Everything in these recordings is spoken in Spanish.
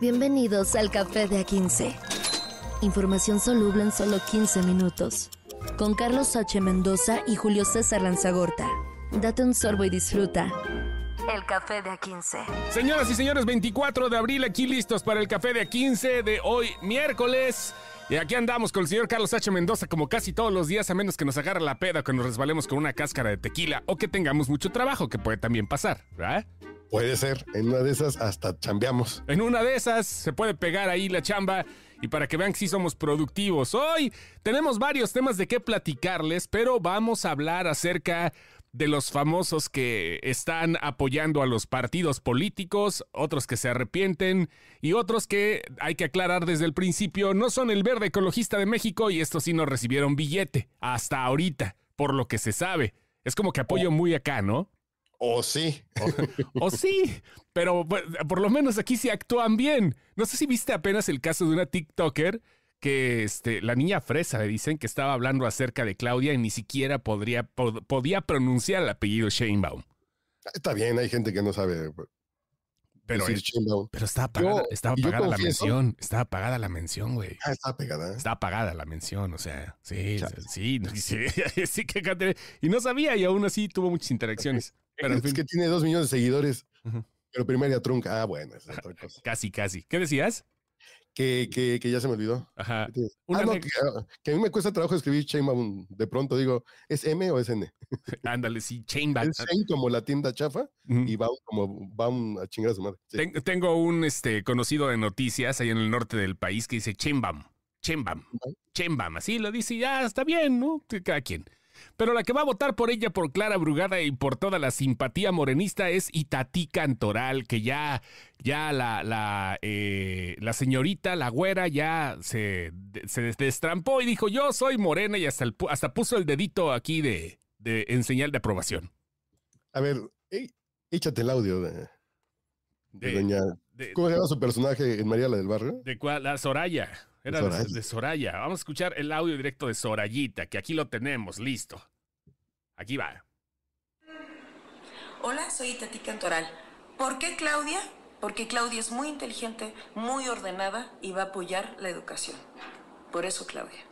Bienvenidos al Café de A15. Información soluble en solo 15 minutos. Con Carlos H. Mendoza y Julio César Lanzagorta. Date un sorbo y disfruta. El café de A15. Señoras y señores, 24 de abril aquí listos para el café de A15 de hoy miércoles. Y aquí andamos con el señor Carlos H. Mendoza como casi todos los días, a menos que nos agarre la peda, que nos resbalemos con una cáscara de tequila o que tengamos mucho trabajo, que puede también pasar, ¿verdad? Puede ser, en una de esas hasta chambeamos. En una de esas se puede pegar ahí la chamba y para que vean que sí somos productivos. Hoy tenemos varios temas de qué platicarles, pero vamos a hablar acerca de los famosos que están apoyando a los partidos políticos, otros que se arrepienten y otros que, hay que aclarar desde el principio, no son el verde ecologista de México y estos sí no recibieron billete, hasta ahorita, por lo que se sabe. Es como que apoyo oh. muy acá, ¿no? O sí. O, sí. Pero por, lo menos aquí se actúan bien. No sé si viste apenas el caso de una TikToker que este, la niña fresa, le dicen, que estaba hablando acerca de Claudia y ni siquiera podría, podía pronunciar el apellido Sheinbaum. Está bien, hay gente que no sabe pero, está estaba pagada la mención. Estaba pagada la mención, güey. Ah, está pegada ¿eh? Está apagada la mención, o sea, sí, sí, sí, que Y no sabía y aún así tuvo muchas interacciones. Pero es que tiene dos millones de seguidores. Pero primaria trunca. Ah, bueno, ah, casi, casi. ¿Qué decías? que, que, que, ya se me olvidó. Ajá. Este, ah, ah, que, a mí me cuesta trabajo escribir Chainbound. De pronto digo, ¿es M o es N? Ándale, sí, Chainbound. Es Chain como la tienda chafa y va como a chingar a su madre. tengo un este, conocido de noticias ahí en el norte del país que dice Chainbound. Chembam, Chembam, así lo dice, ya está bien, ¿no? Cada quien. Pero la que va a votar por ella, por Clara Brugada y por toda la simpatía morenista es Itatí Cantoral, que ya, ya la, la, eh, la señorita, la güera, ya se, se destrampó y dijo, yo soy morena y hasta, hasta puso el dedito aquí de, en señal de aprobación. A ver, eh, échate el audio de, doña... ¿Cómo se llama su personaje en María la del Barrio? De la Soraya de Soraya. Vamos a escuchar el audio directo de Sorayita, que aquí lo tenemos, listo. Aquí va. Hola, soy Tati Cantoral. ¿Por qué Claudia? Porque Claudia es muy inteligente, muy ordenada y va a apoyar la educación. Por eso Claudia.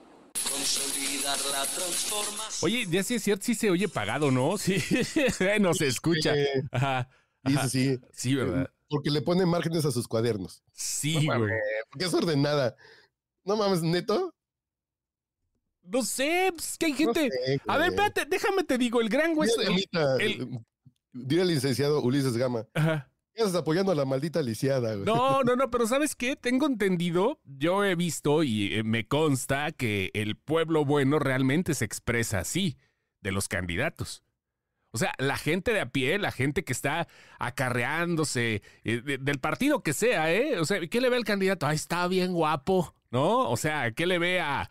Oye, ya sí es cierto, sí se oye pagado, ¿no? Sí, no se escucha. sí. Sí, ¿verdad? Porque le pone márgenes a sus cuadernos. Sí, güey. Porque es ordenada. No mames, neto. No sé, pues, es que hay gente. a ver, espérate, déjame te digo, el gran güey. El... licenciado Ulises Gama. Ajá. Estás apoyando a la maldita lisiada, güey. No, no, no, pero ¿sabes qué? Tengo entendido, yo he visto y eh, me consta que el pueblo bueno realmente se expresa así, de los candidatos. O sea, la gente de a pie, la gente que está acarreándose, eh, del partido que sea, ¿eh? O sea, ¿qué le ve el candidato? Ah, está bien guapo. ¿no? O sea, ¿qué le ve a,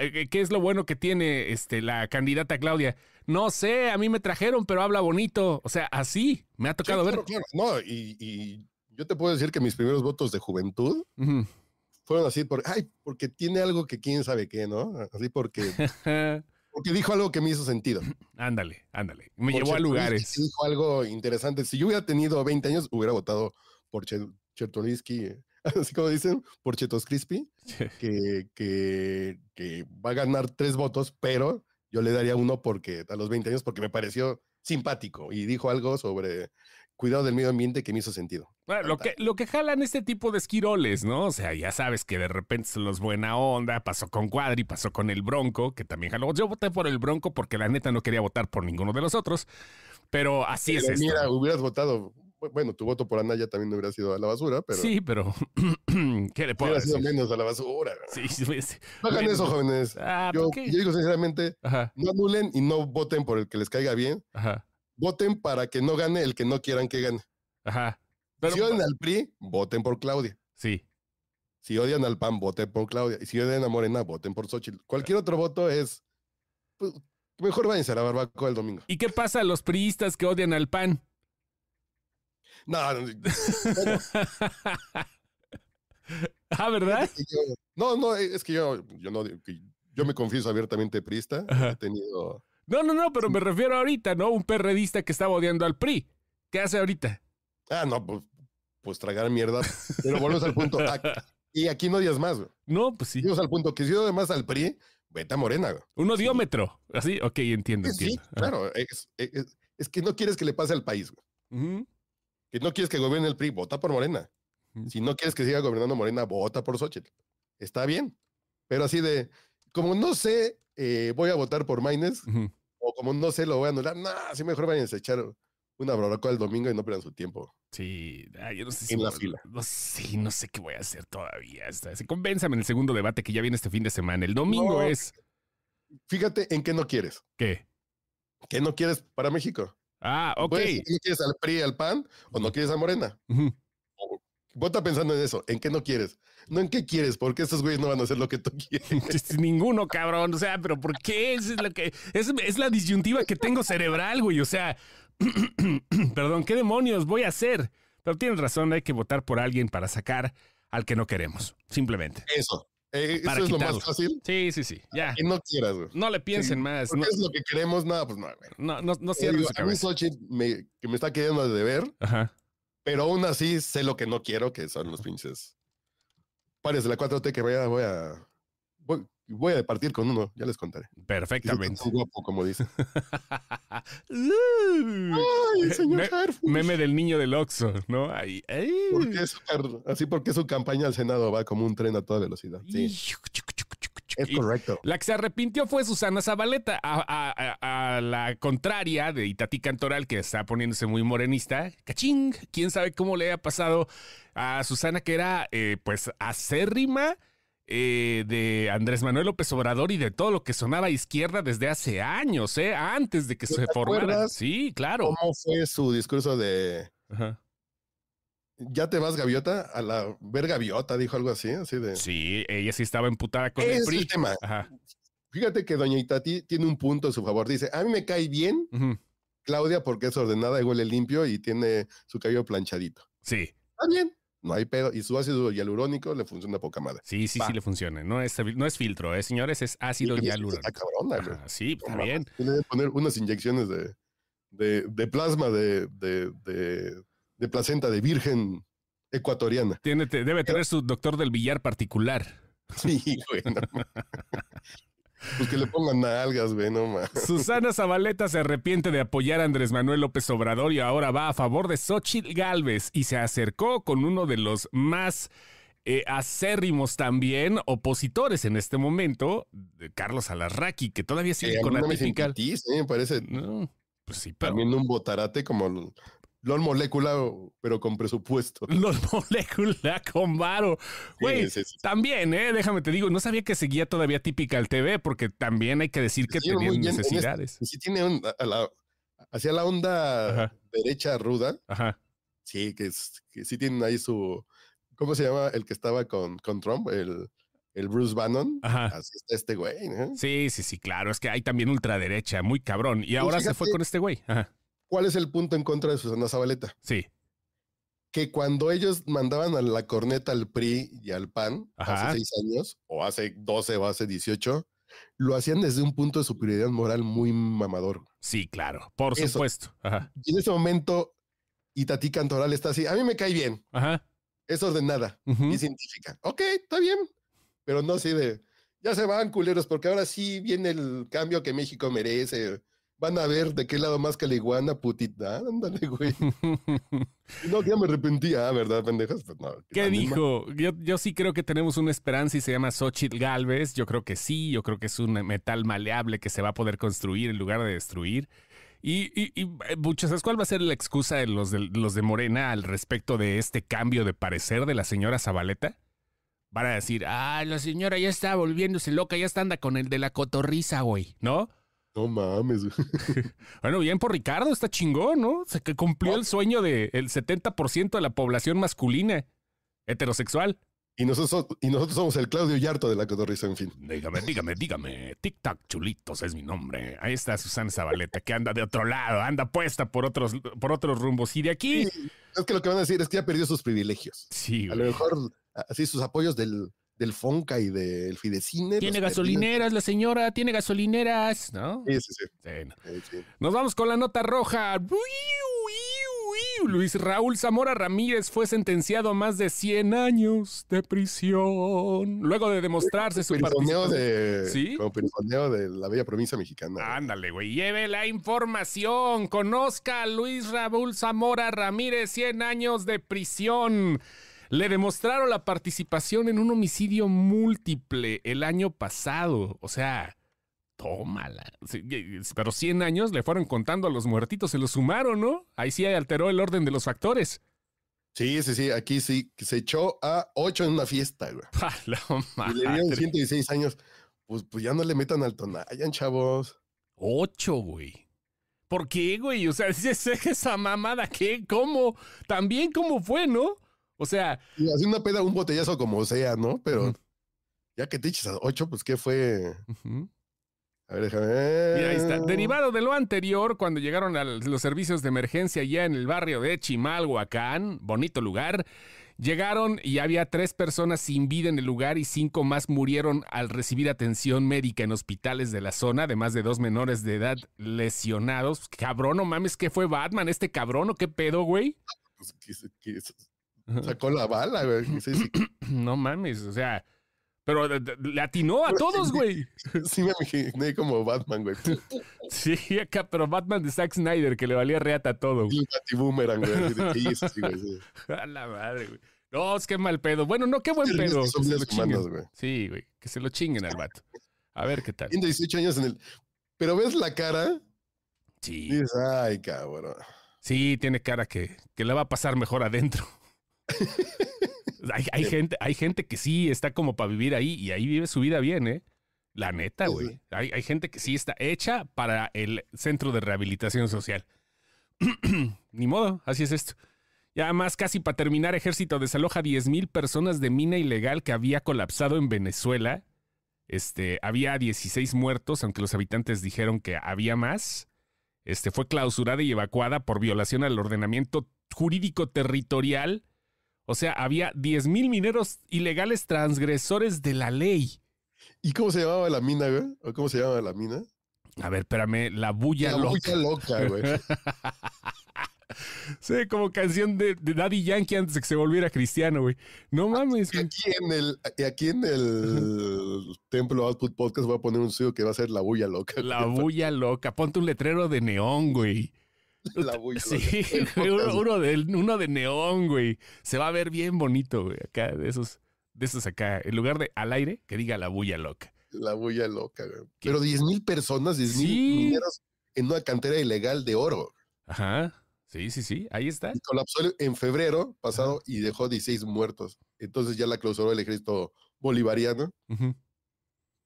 eh, qué es lo bueno que tiene este, la candidata Claudia? No sé, a mí me trajeron, pero habla bonito. O sea, así me ha tocado ver. No, y, yo te puedo decir que mis primeros votos de juventud fueron así por, ay, porque tiene algo que quién sabe qué, ¿no? Así porque. porque dijo algo que me hizo sentido. Ándale, ándale. Me llevó a lugares. Dijo algo interesante. Si yo hubiera tenido 20 años, hubiera votado por ¿eh? así como dicen, por Chetos Crispy, que, va a ganar tres votos, pero yo le daría uno porque a los 20 años porque me pareció simpático y dijo algo sobre cuidado del medio ambiente que me hizo sentido. lo que, lo que jalan este tipo de esquiroles, ¿no? O sea, ya sabes que de repente los buena onda, pasó con Cuadri, pasó con el Bronco, que también jaló. Yo voté por el Bronco porque la neta no quería votar por ninguno de los otros, pero así es. Mira, hubieras votado bueno, tu voto por Anaya también hubiera sido a la basura, pero. Sí, pero. ¿Qué le puedo Hubiera sido menos a la basura. Sí, sí, sí. No hagan eso, jóvenes. Ah, yo, digo sinceramente, no anulen y no voten por el que les caiga bien. Ajá. Voten para que no gane el que no quieran que gane. Ajá. si odian al PRI, voten por Claudia. Sí. Si odian al PAN, voten por Claudia. Y si odian a Morena, voten por Xochitl. Cualquier otro voto es. Pues, mejor váyanse a la barbacoa el domingo. ¿Y qué pasa a los priistas que odian al PAN? No, ah, ¿verdad? no, no, es que yo, yo, no, yo me confieso abiertamente priista. He tenido. No, no, no, pero me refiero ahorita, ¿no? Un perredista que estaba odiando al PRI. ¿Qué hace ahorita? Ah, no, pues, pues tragar mierda. Pero volvemos al punto. Y aquí no odias más, güey. No, pues sí. Vamos al punto que si odias más al PRI, vete a Morena, güey. Un odiómetro. Así, ok, entiendo. entiendo. claro. Es, que no quieres que le pase al país, güey que no quieres que gobierne el PRI, vota por Morena. Si no quieres que siga gobernando Morena, vota por Xochitl. Está bien. Pero así de, como no sé, eh, voy a votar por Maines, o como no sé, lo voy a anular. No, así mejor vayan a echar una broroca el domingo y no pierdan su tiempo. Sí, yo no sé si en la fila. No, sí, no sé qué voy a hacer todavía. convénzame en el segundo debate que ya viene este fin de semana. El domingo es. Fíjate en qué no quieres. ¿Qué? ¿Qué no quieres para México? Ah, ok. quieres al PRI, al PAN o no quieres a Morena? Vota pensando en eso, en qué no quieres. No en qué quieres, porque estos güeyes no van a hacer lo que tú quieres. Ninguno, cabrón. O sea, pero ¿por qué? Es, que, es, es la disyuntiva que tengo cerebral, güey. O sea, perdón, ¿qué demonios voy a hacer? Pero tienes razón, hay que votar por alguien para sacar al que no queremos, simplemente. Eso, eh, eso es lo más fácil. Sí, sí, sí. Ya. no quieras, No le piensen más. No es lo que queremos, nada, pues no, güey. No, no, no eh, A mí me, me está quedando de deber, Ajá. Pero aún así sé lo que no quiero, que son los pinches. Pares de la 4T que vaya, voy a. Voy, voy a partir con uno, ya les contaré. Perfectamente. Un guapo, como dice. señor Meme del niño del Oxxo, ¿no? Porque así porque su campaña al Senado va como un tren a toda velocidad. Sí. Es correcto. La que se arrepintió fue Susana Zabaleta, a, la contraria de Itatí Cantoral, que está poniéndose muy morenista. ¡Cachín! ¿Quién sabe cómo le ha pasado a Susana, que era eh, pues acérrima eh, de Andrés Manuel López Obrador y de todo lo que sonaba izquierda desde hace años, eh, antes de que se formara. Sí, claro. ¿Cómo fue su discurso de ya te vas, gaviota? A la ver gaviota, dijo algo así, así de. Sí, ella sí estaba emputada con el PRI. Fíjate que doña Itati tiene un punto a su favor. Dice, a mí me cae bien Claudia porque es ordenada y huele limpio y tiene su cabello planchadito. Sí. Está bien, no hay pedo. Y su ácido hialurónico le funciona poca madre. Sí, sí, sí le funciona. No es, no es filtro, eh, señores? Es ácido hialurónico. sí, pues, Tiene que poner unas inyecciones de, plasma de, placenta de virgen ecuatoriana. Tiene, debe tener su doctor del billar particular. Sí, güey. Pues que le pongan nalgas, güey, no más. Susana Zabaleta se arrepiente de apoyar a Andrés Manuel López Obrador y ahora va a favor de Xochitl Galvez y se acercó con uno de los más eh, acérrimos también opositores en este momento, Carlos Alarraqui, que todavía sigue eh, con la me, parece. pues sí, También un botarate como los Molecula, pero con presupuesto. Los Molecula con varo. Güey, también, ¿eh? déjame te digo, no sabía que seguía todavía típica el TV, porque también hay que decir que tenía este necesidades. sí, tiene un, a la, hacia la onda derecha ruda. Ajá. Sí, que, es, sí tiene ahí su. ¿Cómo se llama el que estaba con, Trump? El el Bruce Bannon. Ajá. Así está este güey. ¿eh? Sí, sí, sí, claro. Es que hay también ultraderecha, muy cabrón. Y pues ahora se fue con este güey. Ajá. ¿Cuál es el punto en contra de Susana Zabaleta? Sí. Que cuando ellos mandaban a la corneta al PRI y al PAN hace seis años, o hace 12 o hace 18, lo hacían desde un punto de superioridad moral muy mamador. Sí, claro, por supuesto. Y en ese momento, Itatí Cantoral está así, a mí me cae bien. Ajá. Es de nada, y científica. Ok, está bien. Pero no así de, ya se van culeros, porque ahora sí viene el cambio que México merece van a ver de qué lado más que la iguana, putita. Ándale, güey. no, ya me arrepentía, ah, ¿verdad, pendejas? Pues no, ¿Qué dijo? Yo, sí creo que tenemos una esperanza y se llama Xochitl Galvez. Yo creo que sí, yo creo que es un metal maleable que se va a poder construir en lugar de destruir. Y, y, y eh, cuál va a ser la excusa de los, de los de Morena al respecto de este cambio de parecer de la señora Zabaleta? Van a decir, ah, la señora ya está volviéndose loca, ya está anda con el de la cotorriza, güey, ¿no? No mames. bueno, bien por Ricardo, está chingón, ¿no? Se que cumplió el sueño del 70% de la población masculina heterosexual. Y nosotros, y nosotros somos el Claudio Yarto de la cotorriza, en fin. Dígame, dígame, dígame. Tic Tac Chulitos es mi nombre. Ahí está Susana Zabaleta, que anda de otro lado, anda puesta por otros, por otros rumbos. Y de aquí. es que lo que van a decir es que ya perdió sus privilegios. Sí, A lo mejor así sus apoyos del, del Fonca y del Fidecine. Tiene gasolineras, la señora, tiene gasolineras, ¿no? Sí, sí, sí. Nos vamos con la nota roja. Luis Raúl Zamora Ramírez fue sentenciado a más de 100 años de prisión. Luego de demostrarse su participación. De, Como de la bella provincia mexicana. Ándale, güey. Lleve la información. Conozca a Luis Raúl Zamora Ramírez, 100 años de prisión. Le demostraron la participación en un homicidio múltiple el año pasado. O sea, tómala. Pero 100 años le fueron contando a los muertitos, se los sumaron, ¿no? Ahí sí alteró el orden de los factores. Sí, sí, sí, aquí sí, se echó a 8 en una fiesta, güey. Paloma. Y le dieron 116 años. Pues, pues ya no le metan al Tonayan, chavos. 8, güey. ¿Por qué, güey? O sea, esa mamada, ¿qué? ¿Cómo? También cómo fue, ¿no? O sea. Y así una peda, un botellazo como sea, ¿no? Pero ya que te a ocho, pues qué fue. A ver, déjame. Mira, ahí está. Derivado de lo anterior, cuando llegaron a los servicios de emergencia ya en el barrio de Chimalhuacán, bonito lugar, llegaron y había tres personas sin vida en el lugar y cinco más murieron al recibir atención médica en hospitales de la zona, además de dos menores de edad lesionados. Cabrón, no mames, ¿qué fue Batman este cabrón o qué pedo, güey? Pues, Sacó la bala, güey. no mames, o sea. Pero le atinó a todos, güey. Sí, me imaginé como Batman, güey. Sí, acá, pero Batman de Zack Snyder, que le valía reata a todo. Güey. Y Boomerang, güey. A la madre, güey. No, es que mal pedo. Bueno, no, qué buen pedo. Sí, güey. Que se lo chinguen al vato. A ver qué tal. Tiene 18 años en el. Pero ves la cara. Sí. ay, cabrón. Sí, tiene cara que, que la va a pasar mejor adentro. hay, gente, hay gente que sí está como para vivir ahí y ahí vive su vida bien, ¿eh? La neta, güey. Hay, gente que sí está hecha para el centro de rehabilitación social. Ni modo, así es esto. Ya más casi para terminar, Ejército desaloja 10.000 personas de mina ilegal que había colapsado en Venezuela. Este, había 16 muertos, aunque los habitantes dijeron que había más. Este, fue clausurada y evacuada por violación al ordenamiento jurídico territorial o sea, había mil mineros ilegales transgresores de la ley. ¿Y cómo se llamaba la mina, güey? cómo se llamaba la mina? A ver, espérame, la bulla loca. La bulla loca, güey. sí, como canción de, Daddy Yankee antes de que se volviera cristiano, güey. No ah, mames. Aquí, en el, aquí en el Templo Output Podcast voy a poner un suyo que va a ser La Bulla Loca. La Bulla Loca. Ponte un letrero de neón, güey. La sí, uno, de, uno neón, güey. Se va a ver bien bonito, güey. Acá, de esos, de esos acá. En lugar de al aire, que diga la bulla loca. La bulla loca, güey. Pero 10 mil personas, 10 mil mineros en una cantera ilegal de oro. Ajá. Sí, sí, sí. Ahí está. colapsó en febrero pasado y dejó 16 muertos. Entonces ya la clausuró el ejército bolivariano,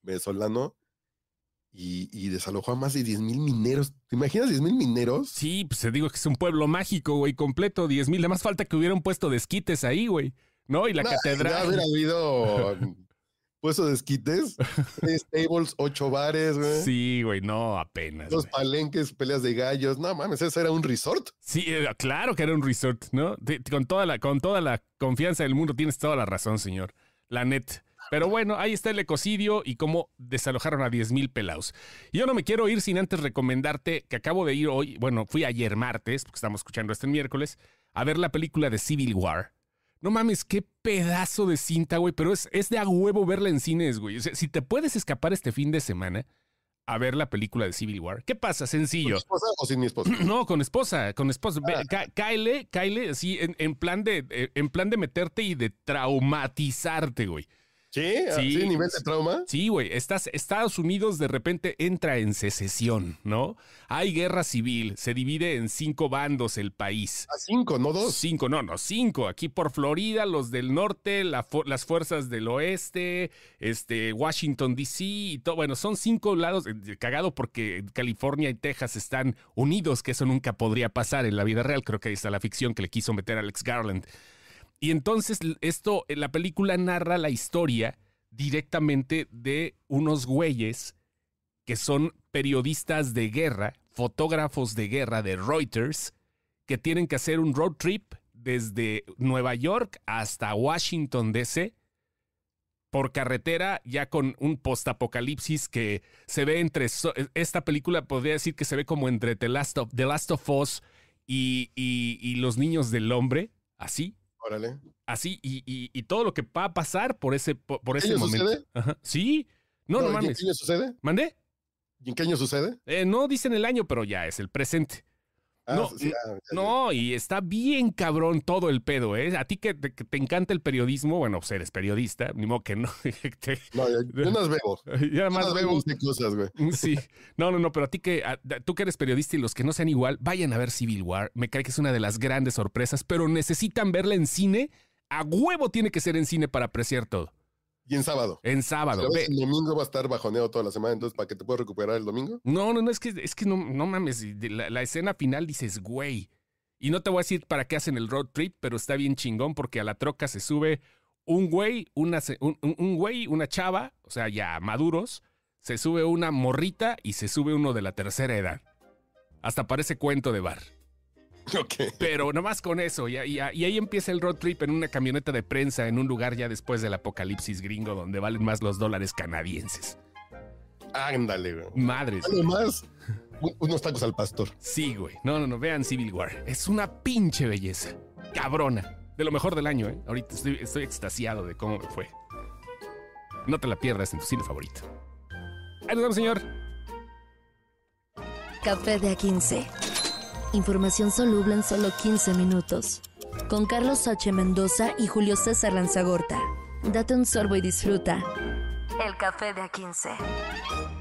venezolano y, desalojó a más de 10 mil mineros. ¿Te imaginas 10 mil mineros? Sí, pues te digo que es un pueblo mágico, güey, completo, 10 mil. más falta que hubieran puesto desquites ahí, güey, ¿no? Y la catedral. Ya haber habido puestos de esquites, tables, ocho bares, güey. Sí, güey, no, apenas. Los palenques, peleas de gallos. No mames, eso era un resort. Sí, eh, claro que era un resort, ¿no? Con toda la, con toda la confianza del mundo tienes toda la razón, señor. La net. Pero bueno, ahí está el ecocidio y cómo desalojaron a 10.000 mil pelados. Yo no me quiero ir sin antes recomendarte que acabo de ir hoy, bueno, fui ayer martes, porque estamos escuchando este miércoles, a ver la película de Civil War. No mames, qué pedazo de cinta, güey, pero es, de a huevo verla en cines, güey. si te puedes escapar este fin de semana a ver la película de Civil War, ¿qué pasa? Sencillo. ¿Con esposa o sin esposa? No, con esposa, con esposa. Kyle Kyle sí, así en, en, plan de, eh, en plan de meterte y de traumatizarte, güey. ¿Sí? ¿Sí? ¿Nivel de trauma? Sí, güey. Estados Unidos de repente entra en secesión, ¿no? Hay guerra civil, se divide en cinco bandos el país. Ah, cinco, no dos? Cinco, no, no, cinco. Aquí por Florida, los del norte, las fuerzas del oeste, este, Washington, D.C. y todo. Bueno, son cinco lados. Eh, cagado porque California y Texas están unidos, que eso nunca podría pasar en la vida real. Creo que ahí está la ficción que le quiso meter a Alex Garland. Y entonces esto, eh, la película narra la historia directamente de unos güeyes que son periodistas de guerra, fotógrafos de guerra de Reuters, que tienen que hacer un road trip desde Nueva York hasta Washington, D.C., por carretera, ya con un postapocalipsis que se ve entre... E, esta película podría decir que se ve como entre The Last of, The Last of Us y Los Niños del Hombre, así. Órale. Así, y, y, y, todo lo que va a pasar por ese, por, ese momento. Sucede? Sí. No, no, mames. ¿En qué año sucede? ¿Mandé? ¿Y en qué año sucede? Eh, no dicen el año, pero ya es el presente. Ah, ah, no, y está bien cabrón todo el pedo, ¿eh? A ti que te, encanta el periodismo, bueno, pues eres periodista, ni modo que no. Este, no, yo, no veo. Yo no cosas, güey. Mm, sí, no, no, no, pero a ti que, tú que eres periodista y los que no sean igual, vayan a ver Civil War. Me cae que es una de las grandes sorpresas, pero necesitan verla en cine. A huevo tiene que ser en cine para apreciar todo. Y en sábado. En sábado. el domingo va a estar bajoneado toda la semana, entonces para que te puedas recuperar el domingo. No, no, no, es que, es que no, no mames. La, escena final dices, güey. Y no te voy a decir para qué hacen el road trip, pero está bien chingón porque a la troca se sube un güey, una, un güey, una chava, o sea, ya maduros, se sube una morrita y se sube uno de la tercera edad. Hasta parece cuento de bar. Okay. Pero nomás con eso, y, ahí empieza el road trip en una camioneta de prensa en un lugar ya después del apocalipsis gringo donde valen más los dólares canadienses. Ándale, güey. Madres. Además, unos tacos al pastor. Sí, güey. No, no, no. Vean Civil War. Es una pinche belleza. Cabrona. De lo mejor del año, ¿eh? Ahorita estoy, extasiado de cómo fue. No te la pierdas en tu cine favorito. Ahí nos vemos, señor. Café de A15. Información soluble en solo 15 minutos. Con Carlos H. Mendoza y Julio César Lanzagorta. Date un sorbo y disfruta. El café de A15.